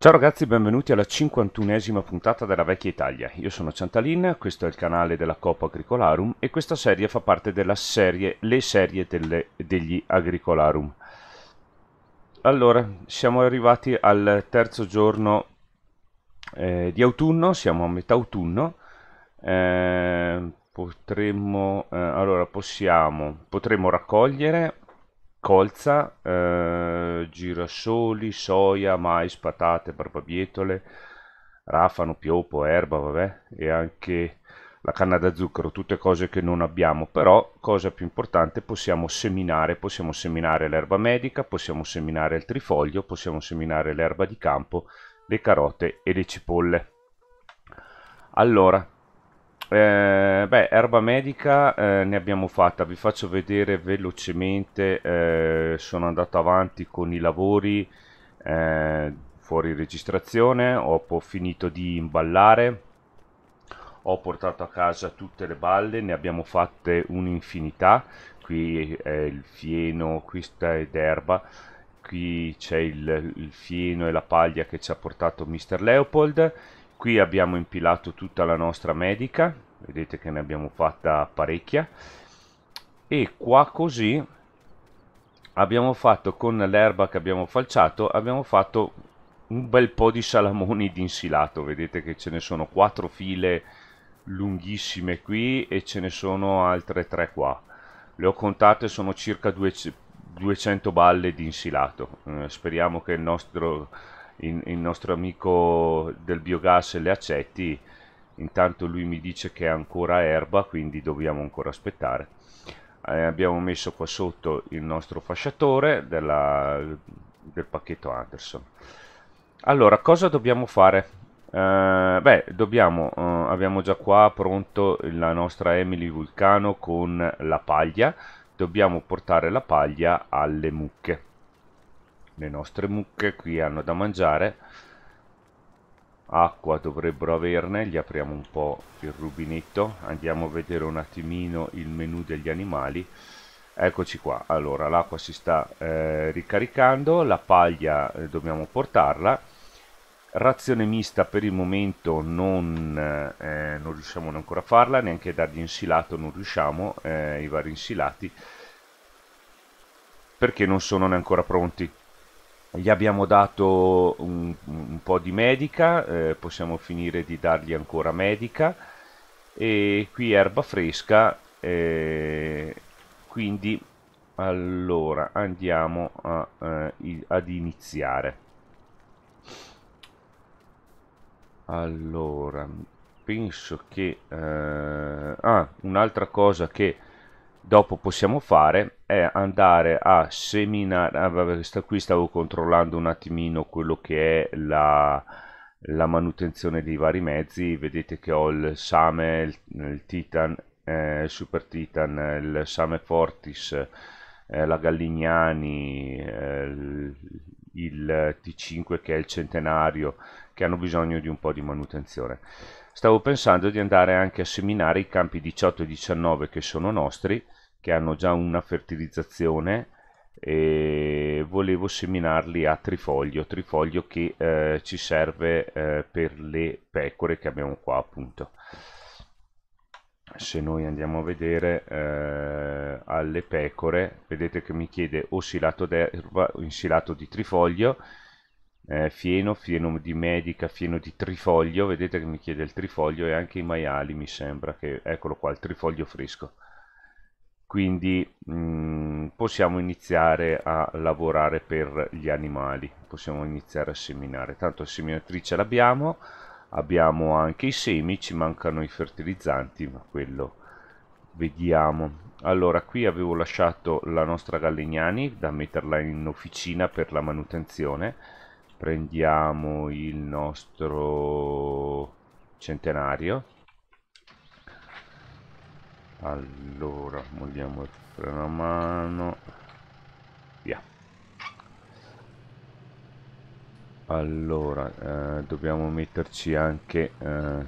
Ciao ragazzi, benvenuti alla 51esima puntata della Vecchia Italia. Io sono Chantalin, questo è il canale della Coppa Agricolarum e questa serie fa parte della serie Le serie delle, degli Agricolarum. Allora, siamo arrivati al terzo giorno eh, di autunno, siamo a metà autunno. Eh, potremmo, eh, allora, possiamo, potremmo raccogliere colza, eh, girasoli, soia, mais, patate, barbabietole, rafano, piopo, erba, vabbè, e anche la canna da zucchero, tutte cose che non abbiamo, però cosa più importante possiamo seminare, possiamo seminare l'erba medica, possiamo seminare il trifoglio, possiamo seminare l'erba di campo, le carote e le cipolle. Allora, eh, beh, erba medica eh, ne abbiamo fatta, vi faccio vedere velocemente, eh, sono andato avanti con i lavori eh, fuori registrazione, ho finito di imballare, ho portato a casa tutte le balle, ne abbiamo fatte un'infinità, qui è il fieno, questa è d'erba, qui c'è il, il fieno e la paglia che ci ha portato Mr. Leopold, qui abbiamo impilato tutta la nostra medica vedete che ne abbiamo fatta parecchia e qua così abbiamo fatto con l'erba che abbiamo falciato abbiamo fatto un bel po' di salamoni insilato vedete che ce ne sono quattro file lunghissime qui e ce ne sono altre tre qua le ho contate sono circa 200 balle di insilato eh, speriamo che il nostro il, il nostro amico del biogas le accetti intanto lui mi dice che è ancora erba quindi dobbiamo ancora aspettare eh, abbiamo messo qua sotto il nostro fasciatore della, del pacchetto Anderson allora cosa dobbiamo fare? Eh, beh dobbiamo eh, abbiamo già qua pronto la nostra Emily Vulcano con la paglia dobbiamo portare la paglia alle mucche le nostre mucche qui hanno da mangiare acqua dovrebbero averne gli apriamo un po' il rubinetto andiamo a vedere un attimino il menu degli animali eccoci qua allora l'acqua si sta eh, ricaricando la paglia eh, dobbiamo portarla razione mista per il momento non, eh, eh non riusciamo ancora a farla neanche dargli insilato non riusciamo eh, i vari insilati perché non sono neanche pronti gli abbiamo dato un, un po' di medica, eh, possiamo finire di dargli ancora medica e qui erba fresca, eh, quindi allora andiamo a, eh, ad iniziare. Allora, penso che... Eh, ah, un'altra cosa che dopo possiamo fare è andare a seminare ah, qui stavo controllando un attimino quello che è la, la manutenzione dei vari mezzi vedete che ho il Same, il, il Titan, eh, Super Titan, il Same Fortis eh, la Gallignani eh, il, il T5 che è il centenario che hanno bisogno di un po' di manutenzione stavo pensando di andare anche a seminare i campi 18 e 19 che sono nostri che hanno già una fertilizzazione e volevo seminarli a trifoglio, trifoglio che eh, ci serve eh, per le pecore che abbiamo qua appunto. Se noi andiamo a vedere eh, alle pecore, vedete che mi chiede o silato d'erba o insilato di trifoglio, eh, fieno, fieno di medica, fieno di trifoglio, vedete che mi chiede il trifoglio e anche i maiali mi sembra che, eccolo qua, il trifoglio fresco quindi mh, mm, possiamo iniziare a lavorare per gli animali possiamo iniziare a seminare tanto la seminatrice l'abbiamo abbiamo anche i semi ci mancano i fertilizzanti ma quello vediamo allora qui avevo lasciato la nostra Gallegnani da metterla in officina per la manutenzione prendiamo il nostro centenario allora molliamo il freno a mano via allora eh, dobbiamo metterci anche eh,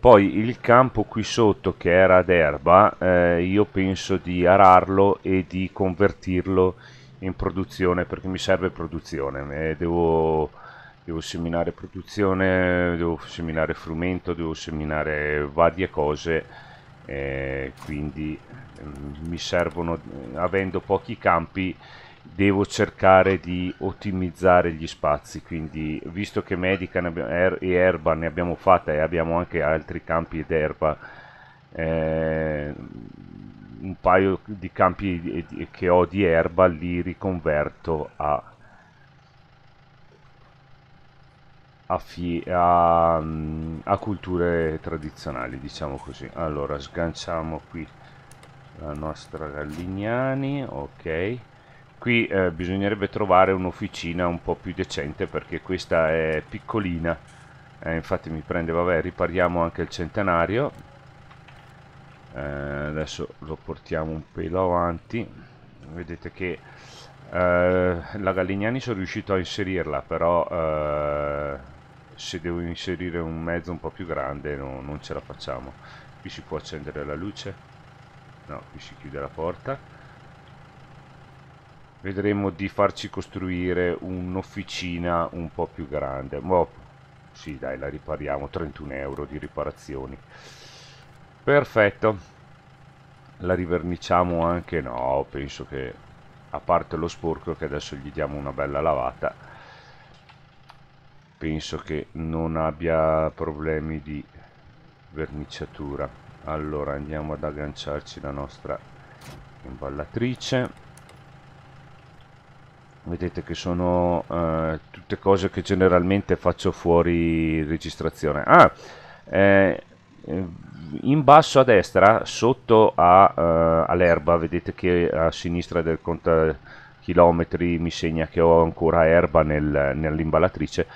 poi il campo qui sotto che era d'erba eh, io penso di ararlo e di convertirlo in produzione perché mi serve produzione eh, devo devo seminare produzione, devo seminare frumento, devo seminare varie cose, eh, quindi eh, mi servono, eh, avendo pochi campi, devo cercare di ottimizzare gli spazi, quindi visto che medica e erba ne abbiamo fatta e abbiamo anche altri campi ed erba, eh, un paio di campi eh, che ho di erba li riconverto a a, a, a culture tradizionali, diciamo così. Allora, sganciamo qui la nostra Gallignani, ok qui eh, bisognerebbe trovare un'officina un po' più decente perché questa è piccolina eh, infatti mi prende, vabbè, ripariamo anche il centenario eh, adesso lo portiamo un pelo avanti vedete che eh, la Gallignani sono riuscito a inserirla però eh, se devo inserire un mezzo un po' più grande no, non ce la facciamo qui si può accendere la luce no, qui si chiude la porta vedremo di farci costruire un'officina un po' più grande oh, sì dai la ripariamo 31 euro di riparazioni perfetto la riverniciamo anche no penso che a parte lo sporco che adesso gli diamo una bella lavata penso che non abbia problemi di verniciatura allora andiamo ad agganciarci la nostra imballatrice vedete che sono eh, tutte cose che generalmente faccio fuori registrazione ah, eh, in basso a destra sotto eh, all'erba vedete che a sinistra del contachilometri mi segna che ho ancora erba nel, nell'imballatrice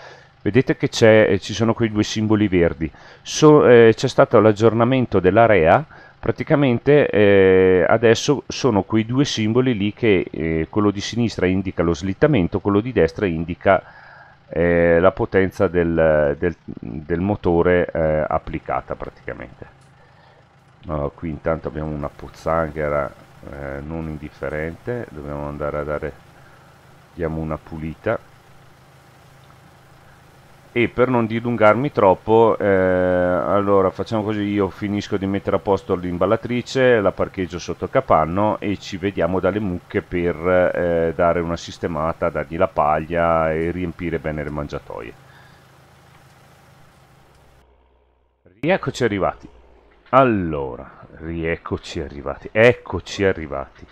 vedete che eh, ci sono quei due simboli verdi. So, eh, c'è stato l'aggiornamento dell'area, praticamente eh, adesso sono quei due simboli lì che eh, quello di sinistra indica lo slittamento, quello di destra indica eh, la potenza del, del, del motore eh, applicata praticamente. No, qui intanto abbiamo una pozzanghera non indifferente, dobbiamo andare a dare, diamo una pulita e per non dilungarmi troppo eh, allora facciamo così io finisco di mettere a posto l'imballatrice la parcheggio sotto il capanno e ci vediamo dalle mucche per eh, dare una sistemata dargli la paglia e riempire bene le mangiatoie rieccoci arrivati allora rieccoci arrivati eccoci arrivati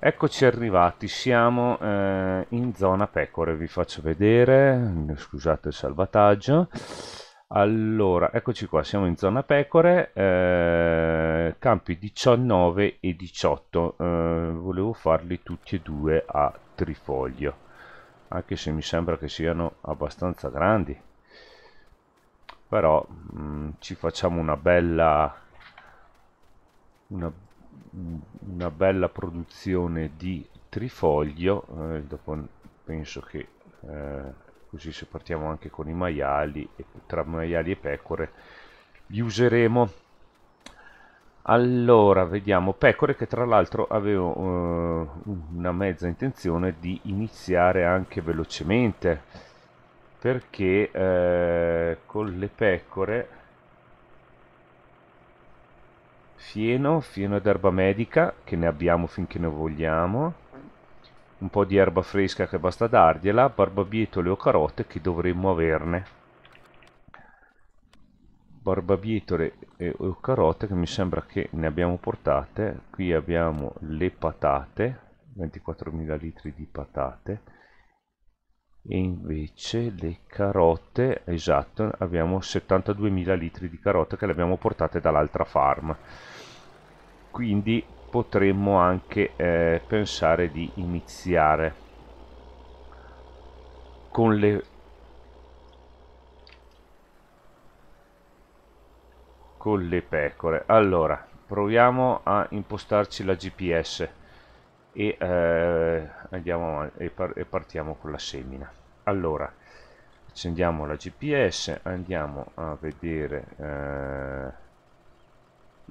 Eccoci arrivati, siamo eh, in zona pecore, vi faccio vedere, scusate il salvataggio. Allora, eccoci qua, siamo in zona pecore, eh, campi 19 e 18, eh, volevo farli tutti e due a trifoglio, anche se mi sembra che siano abbastanza grandi, però mh, mm, ci facciamo una bella... Una bella una bella produzione di trifoglio eh, dopo penso che eh, così se partiamo anche con i maiali e tra maiali e pecore li useremo allora vediamo pecore che tra l'altro avevo eh, una mezza intenzione di iniziare anche velocemente perché eh, con le pecore fieno, fieno ed erba medica, che ne abbiamo finché ne vogliamo, un po' di erba fresca che basta dargliela, barbabietole o carote che dovremmo averne. Barbabietole e, o carote che mi sembra che ne abbiamo portate, qui abbiamo le patate, 24.000 litri di patate, e invece le carote esatto abbiamo 72.000 litri di carote che le abbiamo portate dall'altra farm quindi potremmo anche eh, pensare di iniziare con le con le pecore allora proviamo a impostarci la gps e eh, andiamo e, par e partiamo con la semina allora accendiamo la gps andiamo a vedere eh,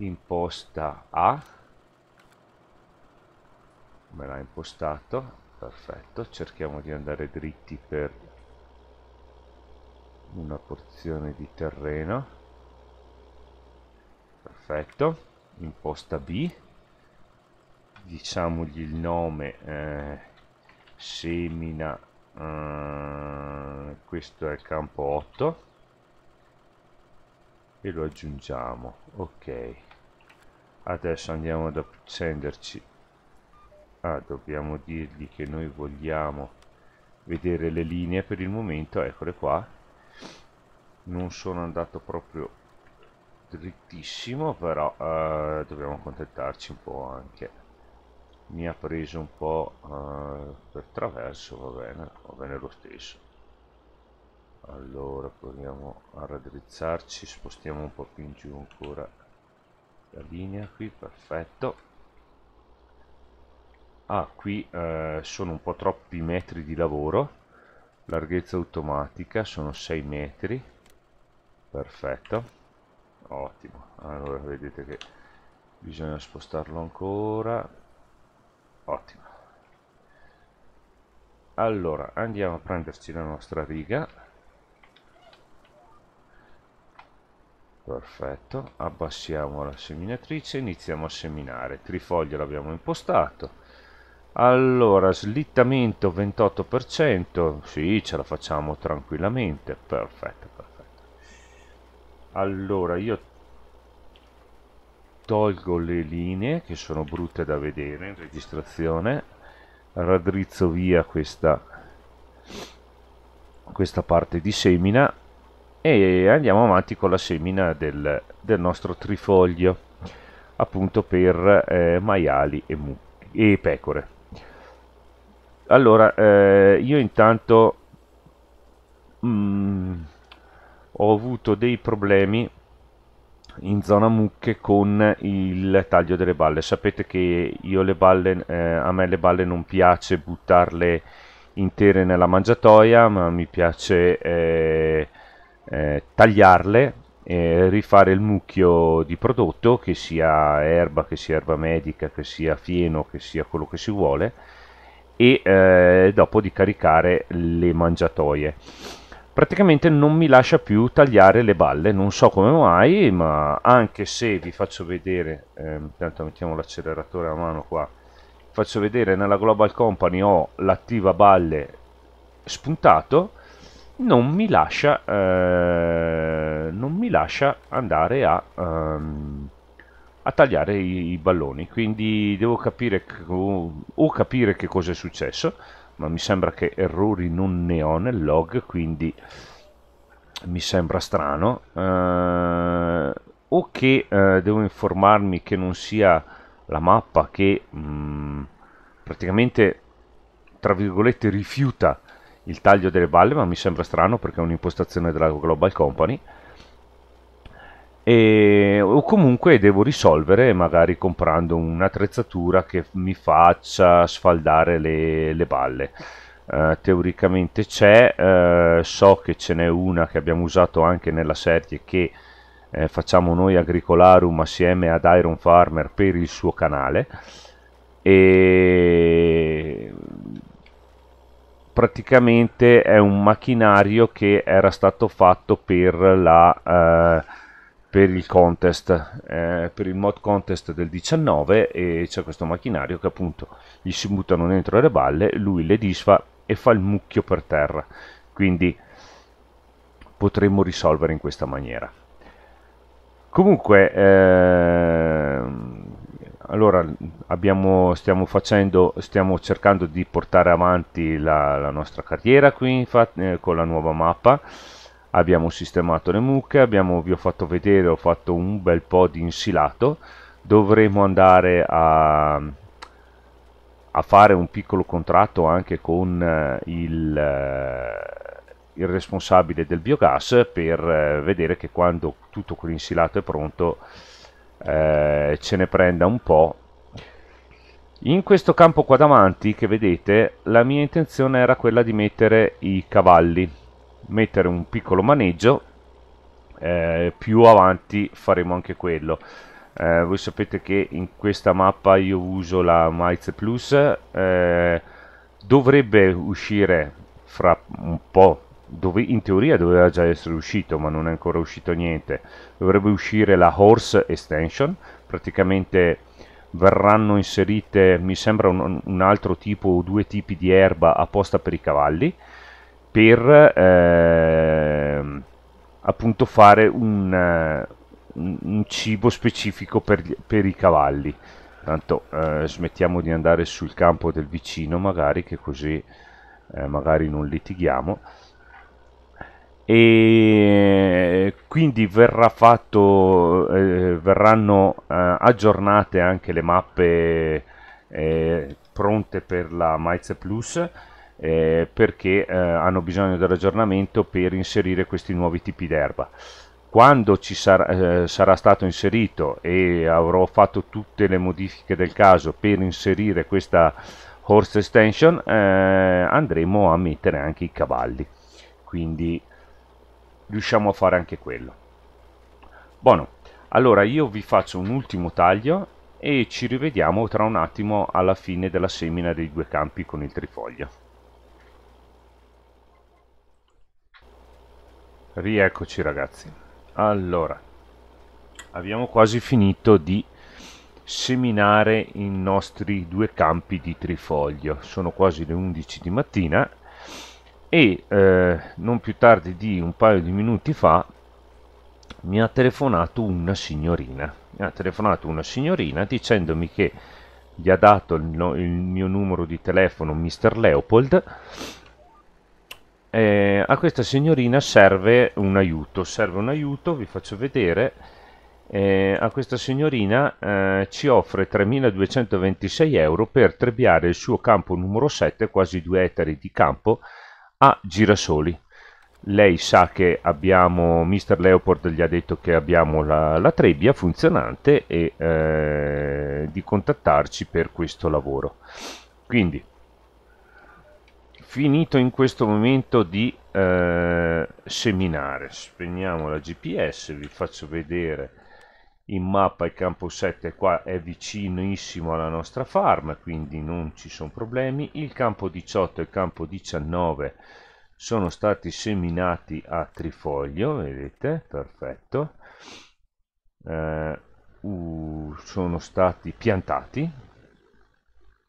imposta a come l'ha impostato perfetto cerchiamo di andare dritti per una porzione di terreno perfetto imposta b diciamogli il nome eh, semina eh, questo è il campo 8 e lo aggiungiamo ok adesso andiamo ad accenderci ah dobbiamo dirgli che noi vogliamo vedere le linee per il momento eccole qua non sono andato proprio drittissimo però eh, dobbiamo accontentarci un po' anche mi ha preso un po' eh, per traverso, va bene, va bene lo stesso. Allora proviamo a raddrizzarci, spostiamo un po' più in giù ancora la linea qui, perfetto. Ah, qui eh, sono un po' troppi metri di lavoro, larghezza automatica sono 6 metri, perfetto, ottimo, allora vedete che bisogna spostarlo ancora, ottimo allora andiamo a prenderci la nostra riga perfetto abbassiamo la seminatrice iniziamo a seminare trifoglio l'abbiamo impostato allora slittamento 28% sì ce la facciamo tranquillamente perfetto perfetto allora io tolgo le linee che sono brutte da vedere in registrazione raddrizzo via questa, questa parte di semina e andiamo avanti con la semina del, del nostro trifoglio appunto per eh, maiali e, e, pecore allora eh, io intanto mh, mm, ho avuto dei problemi in zona mucche con il taglio delle balle. Sapete che io le balle, eh, a me le balle non piace buttarle intere nella mangiatoia, ma mi piace eh, eh, tagliarle e rifare il mucchio di prodotto, che sia erba, che sia erba medica, che sia fieno, che sia quello che si vuole, e eh, dopo di caricare le mangiatoie praticamente non mi lascia più tagliare le balle non so come mai ma anche se vi faccio vedere eh, intanto mettiamo l'acceleratore a mano qua faccio vedere nella global company ho l'attiva balle spuntato non mi lascia eh, non mi lascia andare a um, a tagliare i, i, balloni quindi devo capire o capire che cosa è successo ma mi sembra che errori non ne ho nel log, quindi mi sembra strano. Eh, o che eh, devo informarmi che non sia la mappa che mh, mm, praticamente, tra virgolette, rifiuta il taglio delle balle, ma mi sembra strano perché è un'impostazione della Global Company e, o comunque devo risolvere magari comprando un'attrezzatura che mi faccia sfaldare le, le balle. Uh, teoricamente c'è, uh, so che ce n'è una che abbiamo usato anche nella serie che eh, facciamo noi Agricolarum assieme ad Iron Farmer per il suo canale e praticamente è un macchinario che era stato fatto per la... Uh, per il contest, eh, per il mod contest del 19 e c'è questo macchinario che appunto gli si buttano dentro le balle, lui le disfa e fa il mucchio per terra, quindi potremmo risolvere in questa maniera. Comunque, eh, allora abbiamo, stiamo, facendo, stiamo cercando di portare avanti la, la nostra carriera qui infatti, eh, con la nuova mappa abbiamo sistemato le mucche, abbiamo, vi ho fatto vedere, ho fatto un bel po' di insilato, dovremo andare a, a fare un piccolo contratto anche con eh, il, eh, il responsabile del biogas per eh, vedere che quando tutto quell'insilato è pronto eh, ce ne prenda un po' In questo campo qua davanti che vedete la mia intenzione era quella di mettere i cavalli mettere un piccolo maneggio eh, più avanti faremo anche quello eh, voi sapete che in questa mappa io uso la Miles Plus eh, dovrebbe uscire fra un po' dove, in teoria doveva già essere uscito ma non è ancora uscito niente dovrebbe uscire la Horse Extension praticamente verranno inserite mi sembra un, un altro tipo o due tipi di erba apposta per i cavalli per eh, appunto fare un, un, cibo specifico per, gli, per i cavalli. Tanto eh, smettiamo di andare sul campo del vicino magari, che così eh, magari non litighiamo. E quindi verrà fatto, eh, verranno eh, aggiornate anche le mappe eh, pronte per la Maize Plus eh, perché eh, hanno bisogno dell'aggiornamento per inserire questi nuovi tipi d'erba. Quando ci sarà, eh, sarà stato inserito e avrò fatto tutte le modifiche del caso per inserire questa horse extension, eh, andremo a mettere anche i cavalli. Quindi riusciamo a fare anche quello. Buono, allora io vi faccio un ultimo taglio e ci rivediamo tra un attimo alla fine della semina dei due campi con il trifoglio. Rieccoci ragazzi. Allora, abbiamo quasi finito di seminare i nostri due campi di trifoglio. Sono quasi le 11 di mattina e eh, non più tardi di un paio di minuti fa mi ha telefonato una signorina. Mi ha telefonato una signorina dicendomi che gli ha dato il, no, il mio numero di telefono Mr. Leopold eh, a questa signorina serve un aiuto, serve un aiuto, vi faccio vedere, eh, a questa signorina eh, ci offre 3.226 euro per trebbiare il suo campo numero 7, quasi 2 ettari di campo, a girasoli. Lei sa che abbiamo, mister Leopold gli ha detto che abbiamo la, la trebbia funzionante e eh, di contattarci per questo lavoro. Quindi finito in questo momento di eh, seminare spegniamo la gps vi faccio vedere in mappa il campo 7 qua è vicinissimo alla nostra farm quindi non ci sono problemi il campo 18 e il campo 19 sono stati seminati a trifoglio vedete perfetto eh, uh, sono stati piantati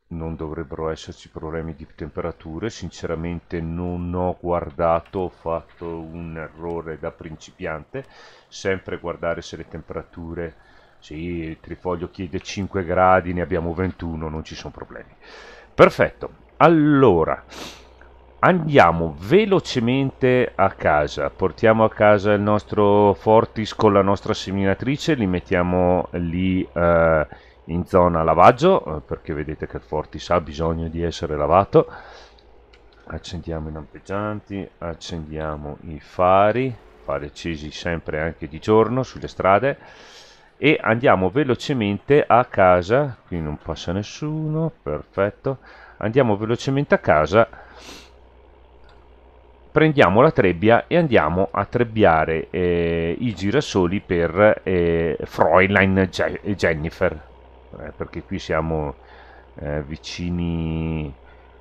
non dovrebbero esserci problemi di temperature sinceramente non ho guardato ho fatto un errore da principiante sempre guardare se le temperature sì, il trifoglio chiede 5 gradi ne abbiamo 21 non ci sono problemi perfetto allora andiamo velocemente a casa portiamo a casa il nostro Fortis con la nostra seminatrice li mettiamo lì eh, in zona lavaggio eh, perché vedete che il Fortis ha bisogno di essere lavato accendiamo i lampeggianti accendiamo i fari fari accesi sempre anche di giorno sulle strade e andiamo velocemente a casa qui non passa nessuno perfetto andiamo velocemente a casa prendiamo la trebbia e andiamo a trebbiare eh, i girasoli per eh, Fräulein Je Jennifer eh, perché qui siamo eh, vicini,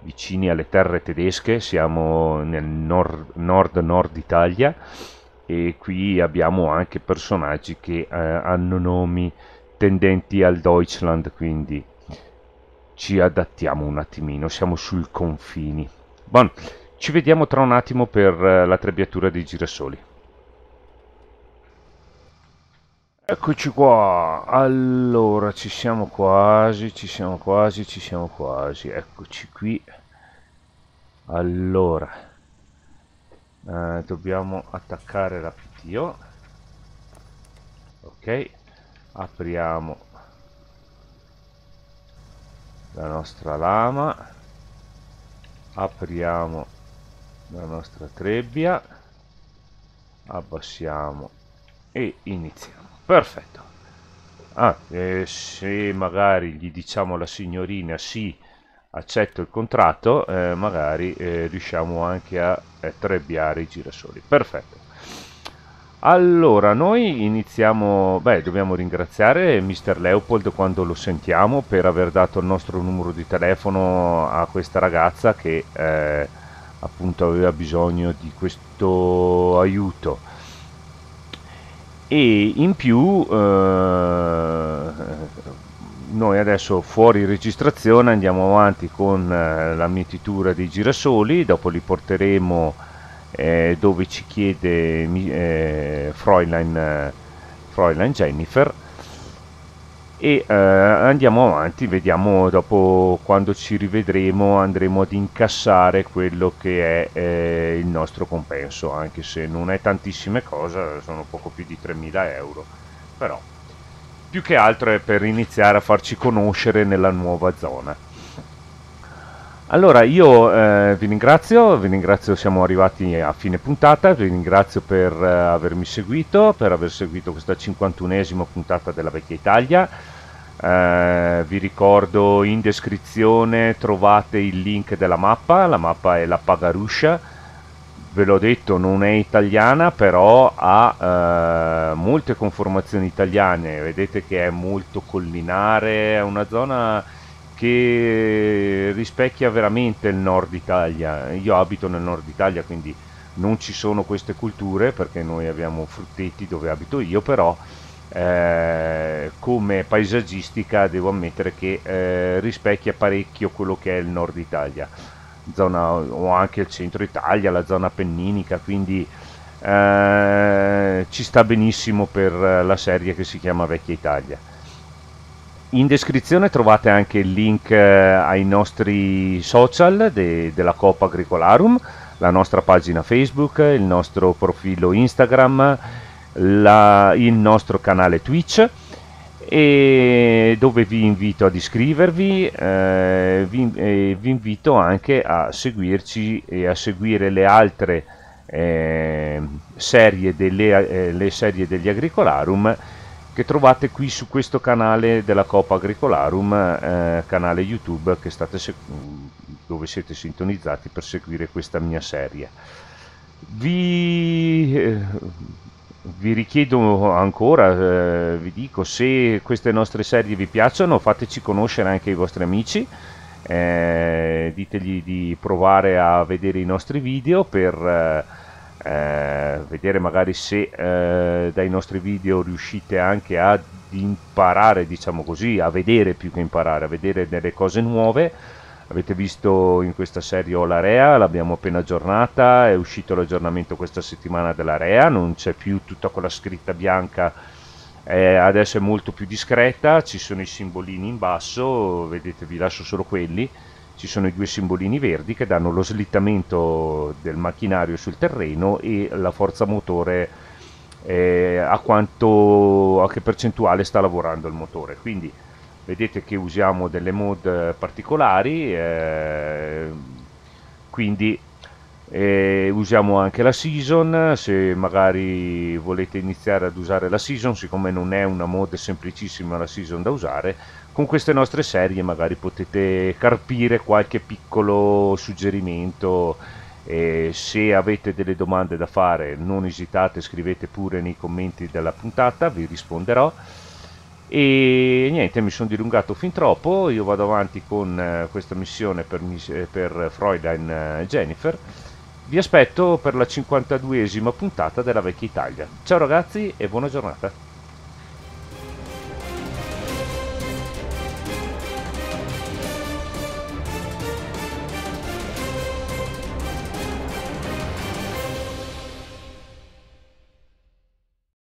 vicini, alle terre tedesche, siamo nel nord-nord Italia e qui abbiamo anche personaggi che eh, hanno nomi tendenti al Deutschland, quindi ci adattiamo un attimino, siamo sul confini. Bon, ci vediamo tra un attimo per eh, la trebbiatura dei girasoli. Eccoci qua, allora ci siamo quasi, ci siamo quasi, ci siamo quasi, eccoci qui. Allora, eh, dobbiamo attaccare la PTO. Ok, apriamo la nostra lama, apriamo la nostra trebbia, abbassiamo e iniziamo. Perfetto. Ah, eh, se magari gli diciamo alla signorina sì, accetto il contratto, eh, magari eh, riusciamo anche a eh, trebbiare i girasoli. Perfetto. Allora, noi iniziamo, beh, dobbiamo ringraziare Mr. Leopold quando lo sentiamo per aver dato il nostro numero di telefono a questa ragazza che eh, appunto aveva bisogno di questo aiuto e in più eh, noi adesso fuori registrazione andiamo avanti con eh, la mietitura dei girasoli dopo li porteremo eh, dove ci chiede eh, Fräulein, eh, Fräulein Jennifer e eh, andiamo avanti vediamo dopo quando ci rivedremo andremo ad incassare quello che è eh, il nostro compenso anche se non è tantissime cose sono poco più di 3000 euro però più che altro è per iniziare a farci conoscere nella nuova zona allora io eh, vi ringrazio, vi ringrazio, siamo arrivati a fine puntata, vi ringrazio per eh, avermi seguito, per aver seguito questa 51esima puntata della Vecchia Italia. Eh, vi ricordo in descrizione trovate il link della mappa, la mappa è la Pagaruscia, ve l'ho detto non è italiana però ha eh, molte conformazioni italiane, vedete che è molto collinare, è una zona che rispecchia veramente il nord Italia. Io abito nel nord Italia, quindi non ci sono queste culture perché noi abbiamo frutteti dove abito io, però eh, come paesaggistica devo ammettere che eh, rispecchia parecchio quello che è il nord Italia, zona, o anche il centro Italia, la zona appenninica, quindi eh, ci sta benissimo per la serie che si chiama Vecchia Italia. In descrizione trovate anche il link eh, ai nostri social de, della Coppa Agricolarum, la nostra pagina Facebook, il nostro profilo Instagram, la, il nostro canale Twitch e dove vi invito ad iscrivervi, eh, vi, eh, vi, invito anche a seguirci e a seguire le altre eh, serie, delle, eh, serie degli Agricolarum che trovate qui su questo canale della Coppa Agricolarum, eh, canale YouTube dove siete sintonizzati per seguire questa mia serie. Vi, eh, vi richiedo ancora, eh, vi dico, se queste nostre serie vi piacciono fateci conoscere anche i vostri amici, eh, ditegli di provare a vedere i nostri video per eh, eh, vedere magari se eh, dai nostri video riuscite anche ad imparare, diciamo così, a vedere più che imparare, a vedere delle cose nuove. Avete visto in questa serie l'area, l'abbiamo appena aggiornata, è uscito l'aggiornamento questa settimana dell'area, non c'è più tutta quella scritta bianca, eh, adesso è molto più discreta, ci sono i simbolini in basso, vedete vi lascio solo quelli, ci sono i due simbolini verdi che danno lo slittamento del macchinario sul terreno e la forza motore eh, a, quanto, a che percentuale sta lavorando il motore. Quindi vedete che usiamo delle mod eh, particolari, eh, quindi e usiamo anche la season se magari volete iniziare ad usare la season siccome non è una mod semplicissima la season da usare con queste nostre serie magari potete carpire qualche piccolo suggerimento e se avete delle domande da fare non esitate scrivete pure nei commenti della puntata vi risponderò e niente mi sono dilungato fin troppo io vado avanti con eh, questa missione per, eh, per Freulein eh, Jennifer vi aspetto per la 52esima puntata della Vecchia Italia. Ciao ragazzi e buona giornata.